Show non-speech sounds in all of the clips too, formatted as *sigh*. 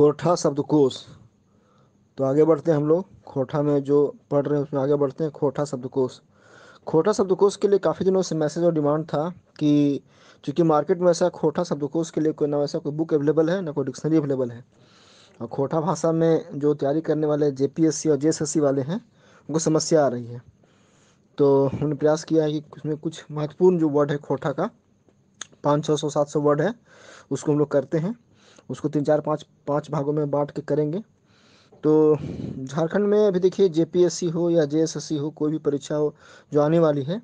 खोठा शब्दकोश तो आगे बढ़ते हैं हम लोग खोठा में जो पढ़ रहे हैं उसमें आगे बढ़ते हैं खोठा शब्दकोश खोठा शब्दकोश के लिए काफ़ी दिनों से मैसेज और डिमांड था कि चूँकि मार्केट में ऐसा खोठा शब्दकोश के लिए कोई ना वैसा कोई बुक अवेलेबल है ना कोई डिक्शनरी अवेलेबल है और खोठा भाषा में जो तैयारी करने वाले जे और जे वाले हैं उनको समस्या आ रही है तो उन्होंने प्रयास किया है कि उसमें कुछ महत्वपूर्ण जो वर्ड है खोठा का पाँच छः सौ सात सौ वर्ड है उसको हम लोग करते हैं उसको तीन चार पाँच पाँच भागों में बांट के करेंगे तो झारखंड में अभी देखिए जे हो या जे हो कोई भी परीक्षा हो जो आने वाली है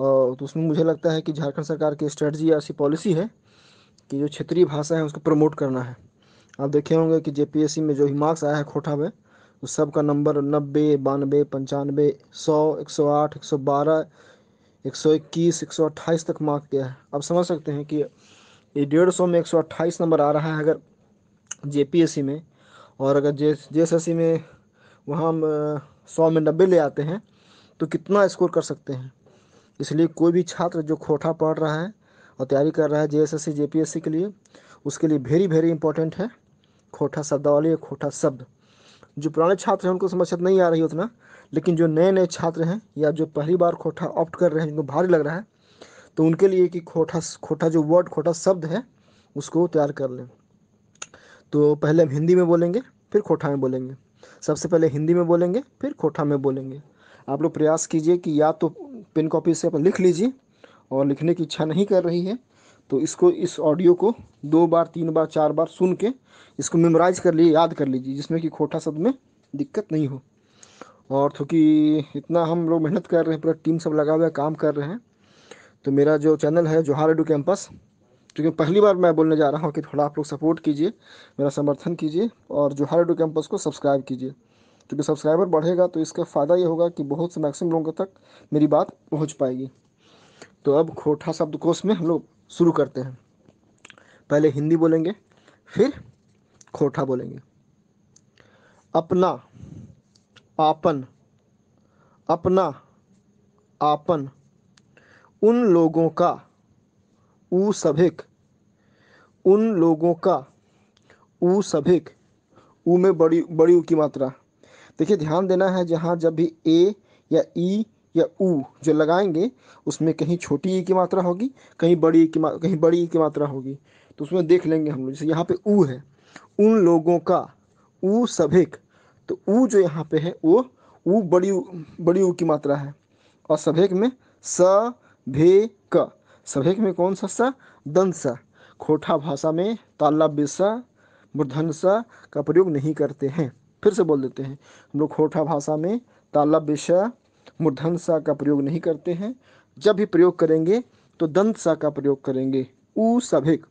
और तो उसमें मुझे लगता है कि झारखंड सरकार की स्ट्रेटजी या ऐसी पॉलिसी है कि जो क्षेत्रीय भाषा है उसको प्रमोट करना है आप देखे होंगे कि जे में जो भी मार्क्स आया है खोटा में उस तो सब का नंबर नब्बे बानबे पंचानवे सौ एक सौ आठ एक सौ बारह एक सौ इक्कीस एक सौ अट्ठाईस तक मार्क गया है आप समझ सकते हैं कि ये डेढ़ सौ में एक सौ अट्ठाईस नंबर आ रहा है अगर सी में और अगर जे जे में वहाँ हम सौ में नब्बे ले आते हैं तो कितना स्कोर कर सकते हैं इसलिए कोई भी छात्र जो खोटा पढ़ रहा है और तैयारी कर रहा है जे एस सी के लिए उसके लिए वेरी वेरी इंपॉर्टेंट है खोटा शब्दावली खोटा शब्द जो पुराने छात्र हैं उनको समझ नहीं आ रही उतना लेकिन जो नए नए छात्र हैं या जो पहली बार खोटा ऑप्ट कर रहे हैं जिनको भारी लग रहा है तो उनके लिए कि खोटा खोटा जो वर्ड खोटा शब्द है उसको तैयार कर लें तो पहले हम हिंदी में बोलेंगे फिर खोटा में बोलेंगे सबसे पहले हिंदी में बोलेंगे फिर खोटा में बोलेंगे आप लोग प्रयास कीजिए कि या तो पेन कॉपी से आप लिख लीजिए और लिखने की इच्छा नहीं कर रही है तो इसको इस ऑडियो को दो बार तीन बार चार बार सुन के इसको मेमोराइज कर लिए याद कर लीजिए जिसमें कि खोटा शब्द में दिक्कत नहीं हो और क्योंकि इतना हम लोग मेहनत कर रहे हैं पूरा टीम सब लगा हुआ काम कर रहे हैं तो मेरा जो चैनल है जोहार एडू कैंपस क्योंकि पहली बार मैं बोलने जा रहा हूँ कि थोड़ा आप लोग सपोर्ट कीजिए मेरा समर्थन कीजिए और जोहार एडू कैंपस को सब्सक्राइब कीजिए क्योंकि सब्सक्राइबर बढ़ेगा तो इसका फ़ायदा ये होगा कि बहुत से मैक्सिमम लोगों तक मेरी बात पहुँच पाएगी तो अब शब्द शब्दकोश में हम लोग शुरू करते हैं पहले हिंदी बोलेंगे फिर खोठा बोलेंगे अपना आपन अपना आपन उन लोगों का ऊ सभिक उन लोगों का ऊ सभिक ऊ में बड़ी बड़ी ऊ की मात्रा देखिए ध्यान देना है जहाँ जब भी ए या ई या ऊ जो लगाएंगे उसमें कहीं छोटी ई की मात्रा होगी कहीं बड़ी की कहीं बड़ी ई की मात्रा होगी तो उसमें देख लेंगे हम लोग जैसे यहाँ पे ऊ है उन लोगों का ऊ सभिक तो ऊ जो यहाँ पे है वो ऊ बड़ी बड़ी ऊ की मात्रा है और सभिक में स क सभेक में कौन सा सा दंत सा खोटा भाषा में तालाब्य सा मूर्धन सा का प्रयोग नहीं करते हैं फिर से बोल देते हैं हम लोग खोटा भाषा में ताला बिसा मूर्धन सा का प्रयोग नहीं करते हैं जब भी प्रयोग करेंगे तो दंत सा का प्रयोग करेंगे ऊ सभेक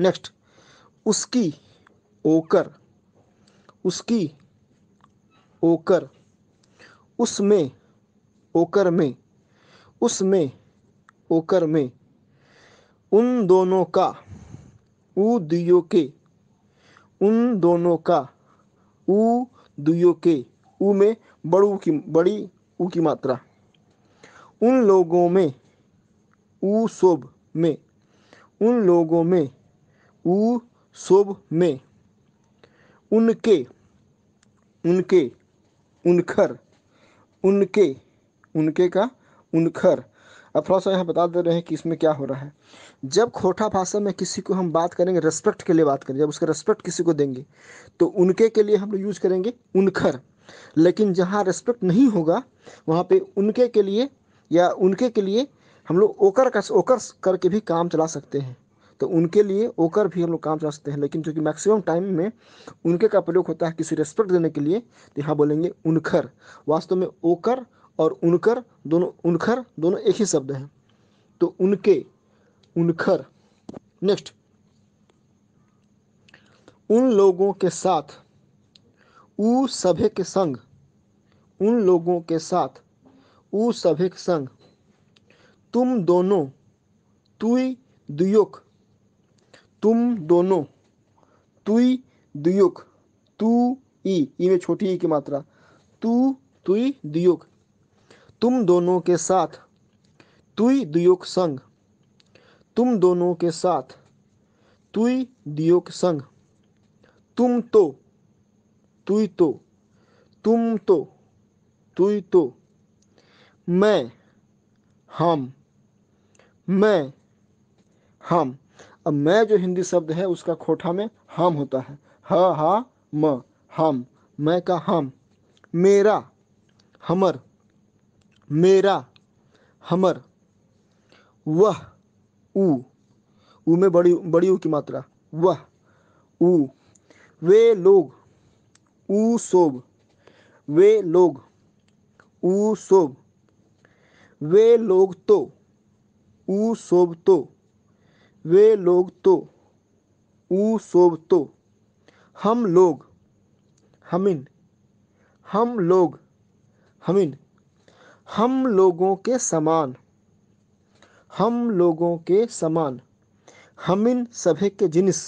नेक्स्ट उसकी ओकर उसकी ओकर उसमें ओकर में उसमें ओकर में उन दोनों का ऊ दुयो के उन दोनों का ऊ दियो के ऊ में बड़ू की बड़ी ऊ की मात्रा उन लोगों में ऊ शोभ में उन लोगों में ऊ शोभ में उनके उनके उनखर उनके उनके का उनखर अब थोड़ा सा यहाँ बता दे रहे हैं कि इसमें क्या हो रहा है जब खोटा भाषा में किसी को हम बात करेंगे रेस्पेक्ट के लिए बात करेंगे जब उसका रेस्पेक्ट किसी को देंगे तो उनके के लिए हम लोग यूज करेंगे उनखर लेकिन जहाँ रेस्पेक्ट नहीं होगा वहाँ पे उनके के लिए या उनके के लिए हम लोग ओकर का ओकर करके भी काम चला सकते हैं तो उनके लिए ओकर भी हम लोग काम चला सकते हैं लेकिन चूँकि मैक्सिमम टाइम में उनके का प्रयोग होता है किसी रेस्पेक्ट देने के लिए तो यहाँ बोलेंगे उनखर वास्तव में ओकर और उनकर दोनों उनखर दोनों एक ही शब्द हैं तो उनके उनखर नेक्स्ट उन लोगों के साथ ऊ सभे के संग उन लोगों के साथ ऊ सभे के संग तुम दोनों तुई दुयुक तुम दोनों तुई दुयुक तू ई ई में छोटी ई की मात्रा तू तुई दुयुक तुम दोनों के साथ तुई दुयोग संग तुम दोनों के साथ तुई दियोक संग तुम तो तुई तो तुम तो तुई तो मैं हम मैं हम अब मैं जो हिंदी शब्द है उसका खोठा में हम होता है ह हा म हम मैं का हम मेरा हमर मेरा हमर वह ऊ ऊ में बड़ी बड़ी ऊ की मात्रा वह ऊ वे लोग ऊ सोब वे लोग ऊ सोब वे लोग तो ऊ सोब तो वे लोग तो ऊ सोब तो हम लोग हमिन हम लोग हमिन हम लोगों के समान हम लोगों के समान हम इन सभी के जिनिस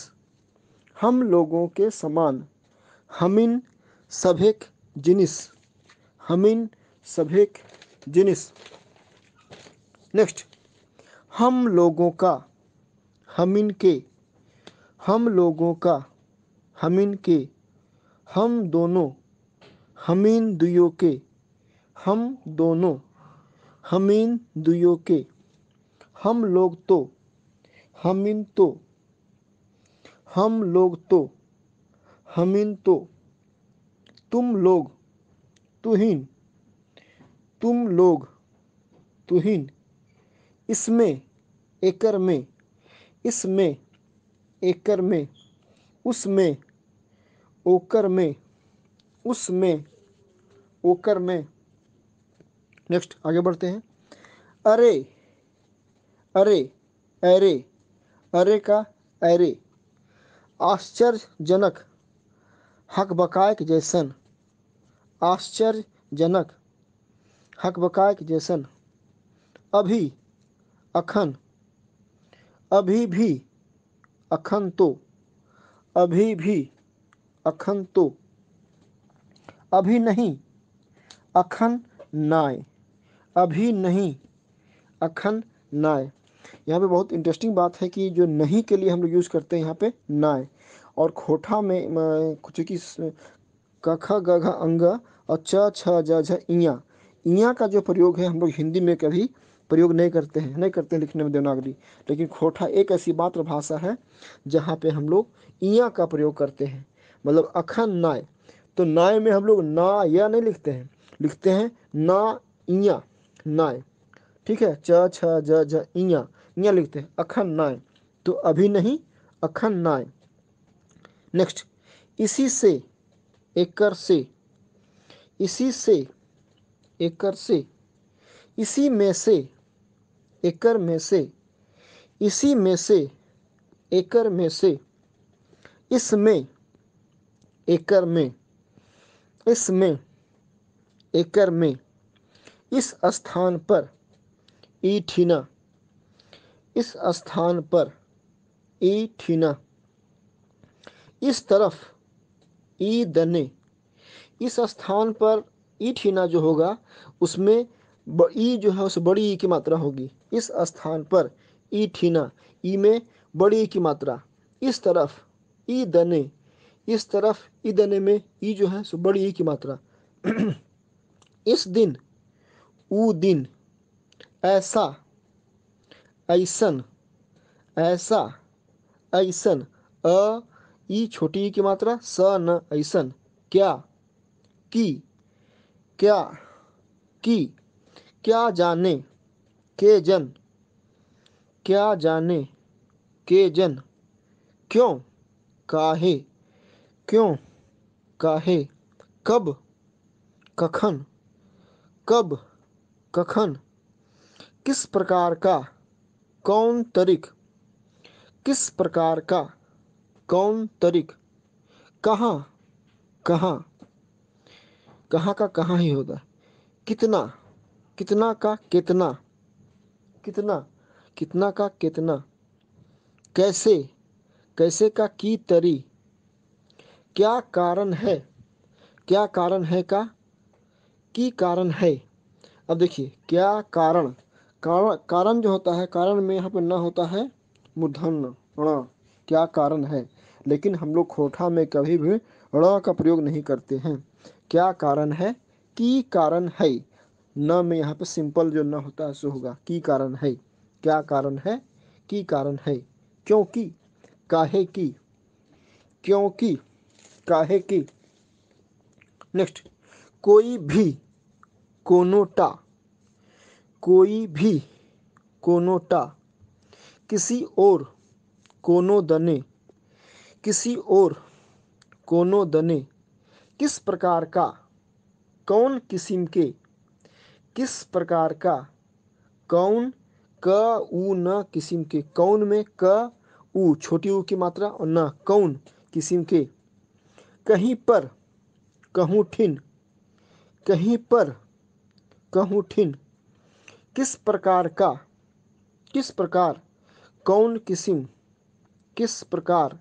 हम लोगों के समान हम इन सभी जिनिस हम इन सभी जिनिस नेक्स्ट हम लोगों का हम इन के हम लोगों का हम इन के हम दोनों हम इन दुयो के हम दोनों हमीन दुयो के हम लोग तो हमीन तो हम लोग तो हमीन तो तुम लोग तुहिन तुम लोग तुहिन इसमें एकर में इसमें एकर में उसमें ओकर में उसमें ओकर में नेक्स्ट आगे बढ़ते हैं अरे अरे अरे अरे का अरे आश्चर्यजनक बकायक जैसन आश्चर्यजनक बकायक जैसन अभी अखन अभी भी अखन तो अभी भी अखन तो अभी नहीं अखन नाय अभी नहीं अखन नाय यहाँ पे बहुत इंटरेस्टिंग बात है कि जो नहीं के लिए हम लोग यूज़ करते हैं यहाँ पे नाय और खोठा में चूँकि कख गघ अंग और च छ झ इया इया का जो प्रयोग है हम लोग हिंदी में कभी प्रयोग नहीं करते हैं नहीं करते हैं लिखने में देवनागरी लेकिन खोठा एक ऐसी मातृभाषा है जहाँ पे हम लोग इया का प्रयोग करते हैं मतलब अखन नाय तो नाय में हम लोग ना या नहीं लिखते हैं लिखते हैं ना इया नाय ठीक है च छ ज इया इया लिखते हैं अखन नाय तो अभी नहीं अखन नाय नेक्स्ट इसी से एकर से इसी से एकर से इसी में से एकर में से इसी में से एकर में से इसमें एकर में इसमें एकर में इस स्थान पर ईठीना इस स्थान पर ईठीना इस तरफ ई दने इस स्थान पर ईठीना जो होगा उसमें ई जो है उस बड़ी ई की मात्रा होगी इस स्थान पर ईठीना ई में बड़ी ई की मात्रा इस तरफ ई दने इस तरफ ईदने में ई जो है सो बड़ी ई की मात्रा *clears throat* इस दिन ऊ दिन ऐसा ऐसन ऐसा ऐसन अ ई छोटी की मात्रा स न ऐसन क्या की क्या की क्या जाने के जन क्या जाने के जन क्यों काहे क्यों काहे कब कखन कब कखन किस प्रकार का कौन तरीक किस प्रकार का कौन तरीक कहाँ कहाँ कहाँ का कहाँ ही होगा कितना कितना का कितना कितना कितना का कितना कैसे कैसे का की तरी क्या कारण है क्या कारण है का की कारण है अब देखिए क्या कारण कारण कारण जो होता है कारण में यहाँ पर न होता है मूर्धन ण क्या कारण है लेकिन हम लोग खोठा में कभी भी ण का प्रयोग नहीं करते हैं क्या कारण है की कारण है न में यहाँ पर सिंपल जो न होता है सो होगा की कारण है क्या कारण है की कारण है क्योंकि काहे की क्योंकि काहे की नेक्स्ट कोई भी कोनोटा कोई भी कोनोटा किसी और कोनोदने किसी और कोनोदने किस प्रकार का कौन किस्म के किस प्रकार का कौन क ऊ न किस्म के कौन में क ऊ छोटी ऊ की मात्रा और न कौन किस्म के कहीं पर कहूँ ठिन कहीं पर कहूँ ठिन किस प्रकार का किस प्रकार कौन किसिम किस प्रकार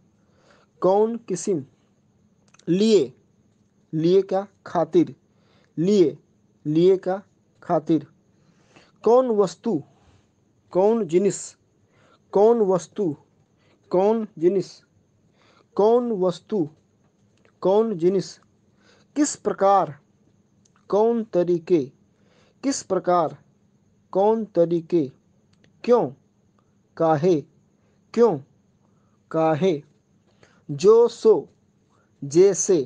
कौन किसिम लिए लिए का खातिर लिए लिए का खातिर कौन वस्तु कौन जिनिस कौन वस्तु कौन जिनिस कौन वस्तु कौन जिनिस किस प्रकार कौन तरीके किस प्रकार कौन तरीके क्यों काहे क्यों काहे जो सो जैसे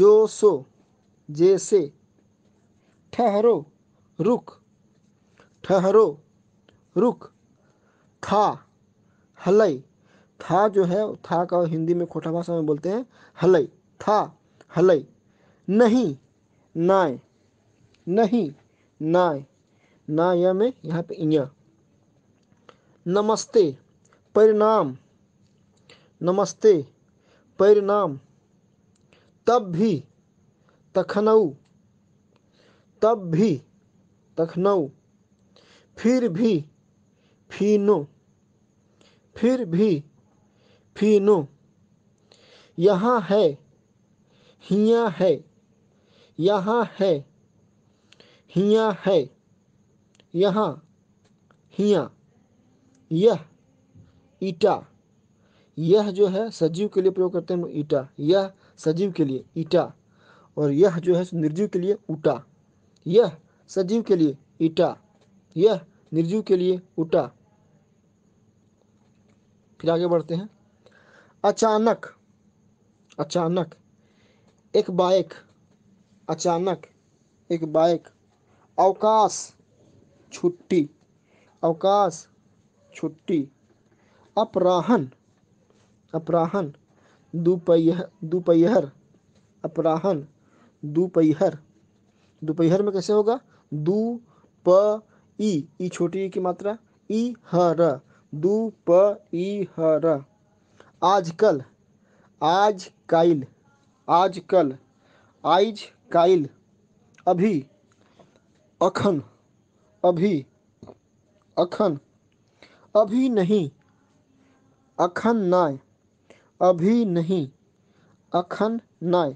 जो सो जैसे ठहरो रुक ठहरो रुक था हलई था जो है था का हिंदी में खोटा भाषा में बोलते हैं हलई था हलई नहीं नाय नहीं ना या में यहाँ पे इया नमस्ते परिणाम नमस्ते परिणाम तब भी तखनऊ तब भी तखनऊ फिर भी फीनो फिर भी फीनो यहाँ है हिया है यहाँ है हिया है यहाँ हिया यह ईटा यह जो है सजीव के लिए प्रयोग करते हैं ईटा यह सजीव के लिए ईटा और यह जो है निर्जीव के लिए ऊटा यह सजीव के लिए ईटा यह निर्जीव के लिए ऊटा फिर आगे बढ़ते हैं अचानक अचानक एक बाइक अचानक एक बाइक अवकाश छुट्टी अवकाश छुट्टी अपराहन अपराहन दोपहर दोपहर अपराहन दोपहर दोपहर में कैसे होगा दू प ई ई छोटी की मात्रा ई हर दू प ई हर आजकल आज काइल आजकल आज काइल अभी अखन अभी अखन अभी नहीं अखन नाय अभी नहीं अखन नाय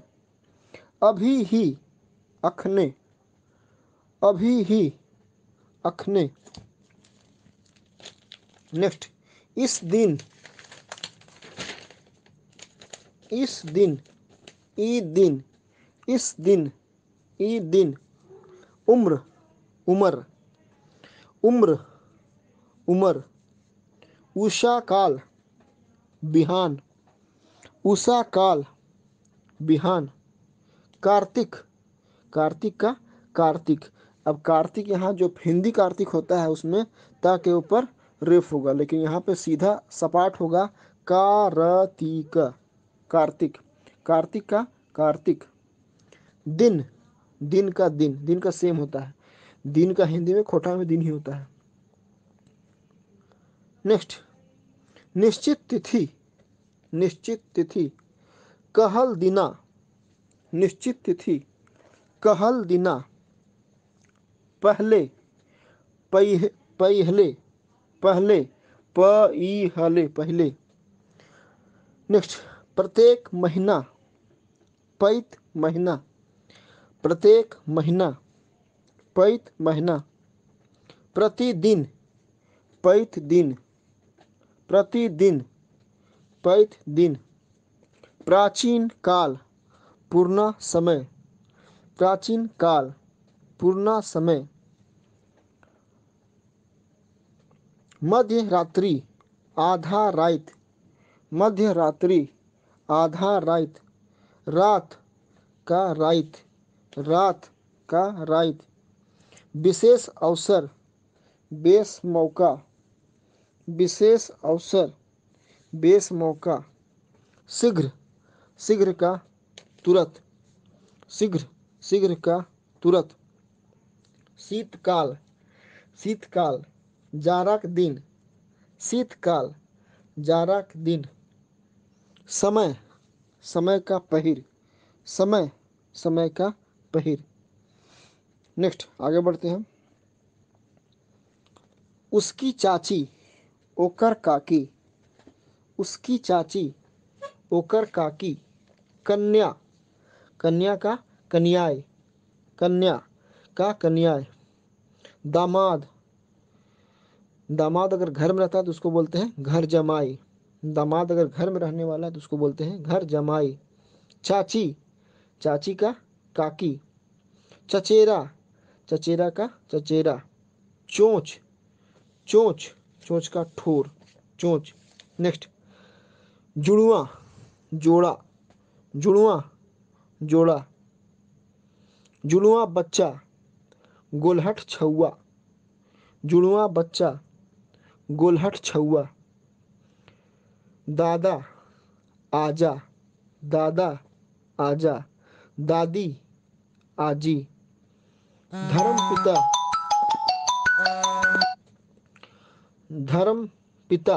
अभी ही अखने अभी ही अखने नेक्स्ट इस दिन इस दिन ई दिन इस दिन ई दिन उम्र उमर उम्र उमर उषा काल बिहान उषा काल बिहान कार्तिक कार्तिक का कार्तिक अब कार्तिक यहाँ जो हिंदी कार्तिक होता है उसमें ता के ऊपर रेफ होगा लेकिन यहाँ पे सीधा सपाट होगा कारतिक कार्तिक कार्तिक का कार्तिक दिन दिन का दिन दिन का सेम होता है दिन का हिंदी में खोटा में दिन ही होता है नेक्स्ट निश्चित तिथि निश्चित तिथि कहल दिना निश्चित तिथि कहल दिना पहले पहले पहले पहले पहले पहले नेक्स्ट प्रत्येक महीना पैत महीना प्रत्येक महीना पैत महीना प्रतिदिन पैत दिन प्रतिदिन पैत दिन प्राचीन काल पूर्ण समय प्राचीन काल पूर्ण समय मध्य रात्रि आधा रात मध्य रात्रि आधा रात रात का रात रात का रात विशेष अवसर बेस मौका विशेष अवसर बेस मौका शीघ्र शीघ्र का तुरंत शीघ्र शीघ्र का तुरंत शीतकाल शीतकाल जाड़ाक दिन शीतकाल जाड़ाक दिन समय समय का पहिर समय समय का पहिर नेक्स्ट आगे बढ़ते हैं उसकी चाची ओकर काकी उसकी चाची ओकर काकी कन्या कन्या का कन्याय कन्या का कन्याय दामाद दामाद अगर घर में रहता है तो उसको बोलते हैं घर जमाई दामाद अगर घर में रहने वाला है तो उसको बोलते हैं घर जमाई चाची चाची का काकी चचेरा चचेरा का चचेरा चोंच चोंच चोंच का ठोर चोंच नेक्स्ट जुड़वा जोड़ा जुड़वा जोड़ा जुड़वा बच्चा गोलहट छुआ जुड़वा बच्चा गोलहट छुआ दादा आजा दादा आजा दादी आजी धर्म पिता धर्म पिता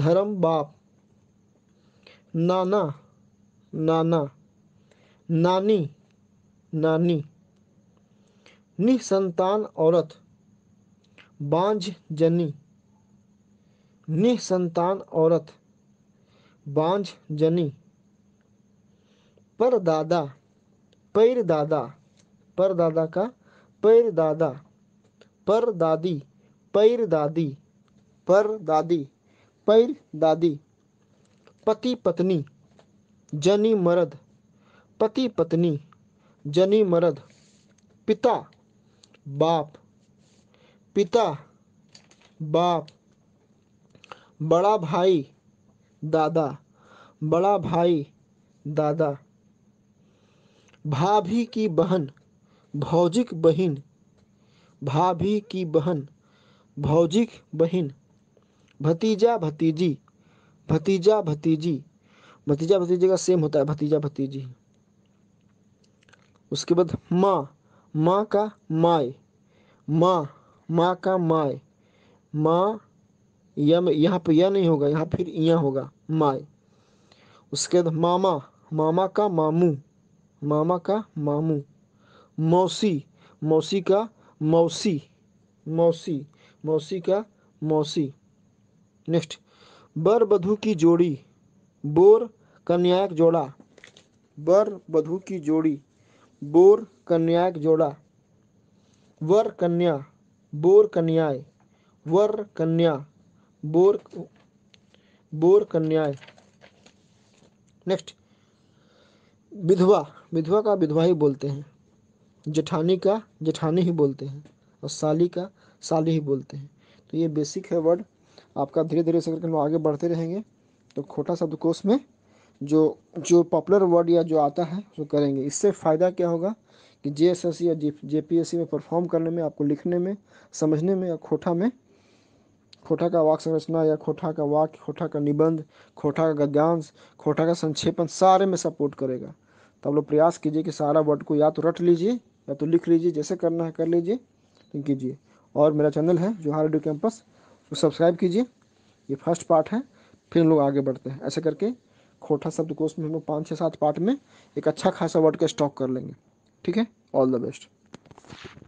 धर्म बाप नाना नाना नानी नानी निसंतान औरत बांझ जनी निसंतान औरत बांझ जनी पर दादा पैर दादा पर दादा का पैर दादा पर दादी पैर दादी पर दादी पैर दादी पति पत्नी जनी मर्द पति पत्नी जनी मर्द पिता बाप पिता बाप बड़ा भाई दादा बड़ा भाई दादा भाभी की बहन भौजिक बहन भाभी की बहन भौजिक बहन भतीजा भतीजी भतीजा भतीजी भतीजा भतीजी का सेम होता है भतीजा भतीजी उसके बाद माँ माँ का माए माँ माँ का माए माँ यम यहाँ पे यह नहीं होगा यहाँ फिर यहाँ होगा माए उसके बाद मामा मामा का मामू मामा का मामू मौसी मौसी का मौसी मौसी मौसी का मौसी नेक्स्ट बर बधू की जोड़ी बोर कन्याक जोड़ा बर बधू की जोड़ी बोर कन्याक जोड़ा वर कन्या बोर कन्याय वर कन्या बोर बोर कन्याय नेक्स्ट विधवा विधवा का विधवा ही बोलते हैं जेठानी का जेठानी ही बोलते हैं और साली का साली ही बोलते हैं तो ये बेसिक है वर्ड आपका धीरे धीरे से अगर हम आगे बढ़ते रहेंगे तो खोटा शब्दकोश में जो जो पॉपुलर वर्ड या जो आता है वो करेंगे इससे फ़ायदा क्या होगा कि जे एस एस सी या जे पी एस सी में परफॉर्म करने में आपको लिखने में समझने में या खोटा में खोटा का वाक संरचना या खोटा का वाक्य खोटा का निबंध खोटा का गद्यांश खोटा का संक्षेपण सारे में सपोर्ट करेगा तो आप लोग प्रयास कीजिए कि सारा वर्ड को या तो रट लीजिए या तो लिख लीजिए जैसे करना है कर लीजिए लिंक कीजिए और मेरा चैनल है जोहार रेडियो कैंपस उसको सब्सक्राइब कीजिए ये फर्स्ट पार्ट है फिर हम लोग आगे बढ़ते हैं ऐसे करके खोटा शब्दकोश में हम लोग पाँच छः सात पार्ट में एक अच्छा खासा वर्ड का स्टॉक कर लेंगे ठीक है ऑल द बेस्ट